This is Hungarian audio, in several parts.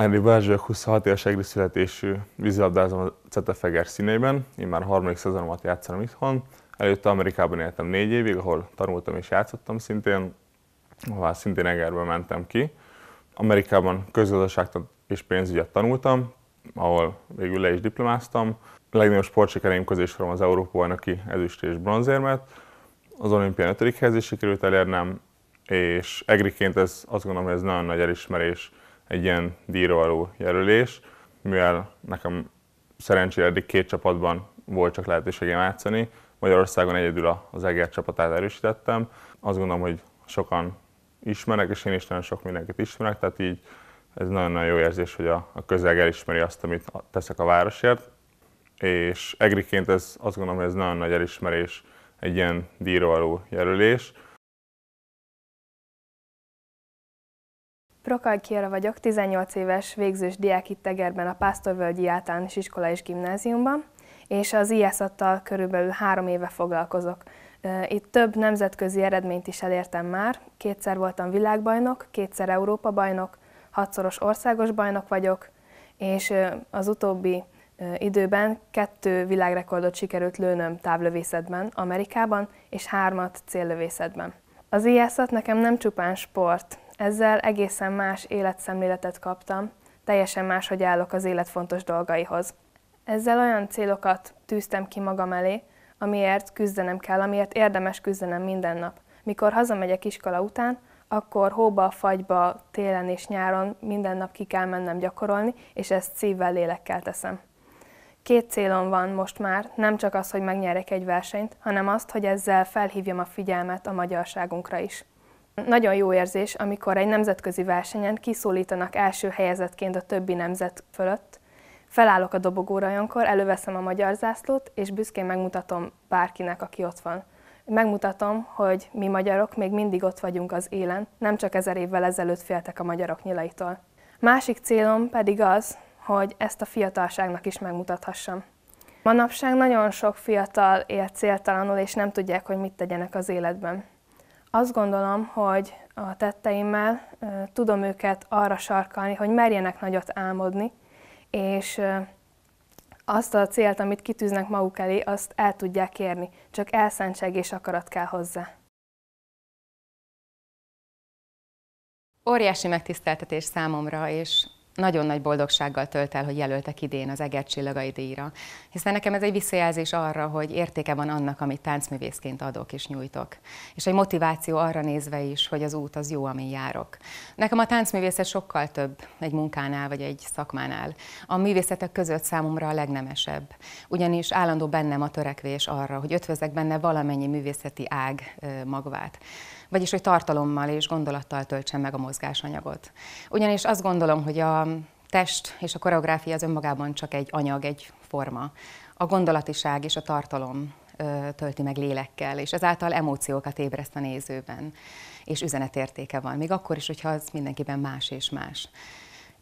Henry Balzsők 26 éves egri születésű vízilabdázom a Cetefeger színeiben. Én már harmadik szezonomat játszanom itthon. Előtte Amerikában éltem négy évig, ahol tanultam és játszottam szintén, ahová szintén Egerből mentem ki. Amerikában közgazdaságtan és pénzügyet tanultam, ahol végül le is diplomáztam. A legnagyobb sportsikereim közé sorom az Európa bajnoki ezüst és bronzérmet. Az olimpián ötödik helyezést sikerült elérnem, és egriként ez, azt gondolom, hogy ez nagyon nagy elismerés egy ilyen díjra való jelölés, mivel nekem szerencsére eddig két csapatban volt csak lehetőségem játszani, Magyarországon egyedül az Eger csapatát erősítettem. Azt gondolom, hogy sokan ismernek, és én is nagyon sok mindenkit ismerek, tehát így ez nagyon-nagyon jó érzés, hogy a, a közeg elismeri azt, amit teszek a városért. És egriként ez, azt gondolom, hogy ez nagyon nagy elismerés, egy ilyen díjra való jelölés. Prokaj Kiara vagyok, 18 éves végzős diák itt Tegerben a Pásztorvölgyi Általános Iskola és Gimnáziumban, és az ISZ-attal körülbelül három éve foglalkozok. Itt több nemzetközi eredményt is elértem már, kétszer voltam világbajnok, kétszer Európa bajnok, hatszoros országos bajnok vagyok, és az utóbbi időben kettő világrekordot sikerült lőnöm távlövészetben, Amerikában, és hármat céllövészetben. Az ijászat nekem nem csupán sport, ezzel egészen más életszemléletet kaptam, teljesen más, hogy állok az élet fontos dolgaihoz. Ezzel olyan célokat tűztem ki magam elé, amiért küzdenem kell, amiért érdemes küzdenem minden nap. Mikor hazamegyek iskola után, akkor hóba, fagyba, télen és nyáron minden nap ki kell mennem gyakorolni, és ezt szívvel, lélekkel teszem. Két célom van most már, nem csak az, hogy megnyerek egy versenyt, hanem azt, hogy ezzel felhívjam a figyelmet a magyarságunkra is. Nagyon jó érzés, amikor egy nemzetközi versenyen kiszólítanak első helyezetként a többi nemzet fölött. Felállok a dobogóra olyankor, előveszem a magyar zászlót, és büszkén megmutatom bárkinek, aki ott van. Megmutatom, hogy mi magyarok még mindig ott vagyunk az élen, nem csak ezer évvel ezelőtt féltek a magyarok nyilaitól. Másik célom pedig az, hogy ezt a fiatalságnak is megmutathassam. Manapság nagyon sok fiatal él céltalanul, és nem tudják, hogy mit tegyenek az életben. Azt gondolom, hogy a tetteimmel tudom őket arra sarkalni, hogy merjenek nagyot álmodni, és azt a célt, amit kitűznek maguk elé, azt el tudják érni. Csak elszántság és akarat kell hozzá. Óriási megtiszteltetés számomra, és nagyon nagy boldogsággal tölt el, hogy jelöltek idén az Eger Csillagai díjra, hiszen nekem ez egy visszajelzés arra, hogy értéke van annak, amit táncművészként adok és nyújtok. És egy motiváció arra nézve is, hogy az út az jó, amin járok. Nekem a táncművészet sokkal több egy munkánál vagy egy szakmánál. A művészetek között számomra a legnemesebb. Ugyanis állandó bennem a törekvés arra, hogy ötvözek benne valamennyi művészeti ág magvát vagyis hogy tartalommal és gondolattal töltsen meg a mozgásanyagot. Ugyanis azt gondolom, hogy a test és a koreográfia az önmagában csak egy anyag, egy forma. A gondolatiság és a tartalom tölti meg lélekkel, és ezáltal emóciókat ébreszt a nézőben, és üzenetértéke van, még akkor is, hogyha az mindenkiben más és más.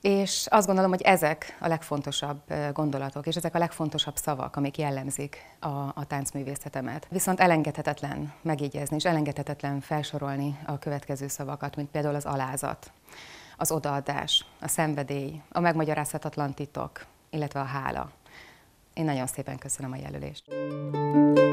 És azt gondolom, hogy ezek a legfontosabb gondolatok, és ezek a legfontosabb szavak, amik jellemzik a, a táncművészetemet. Viszont elengedhetetlen megígyezni, és elengedhetetlen felsorolni a következő szavakat, mint például az alázat, az odaadás, a szenvedély, a megmagyarázhatatlan titok, illetve a hála. Én nagyon szépen köszönöm a jelölést.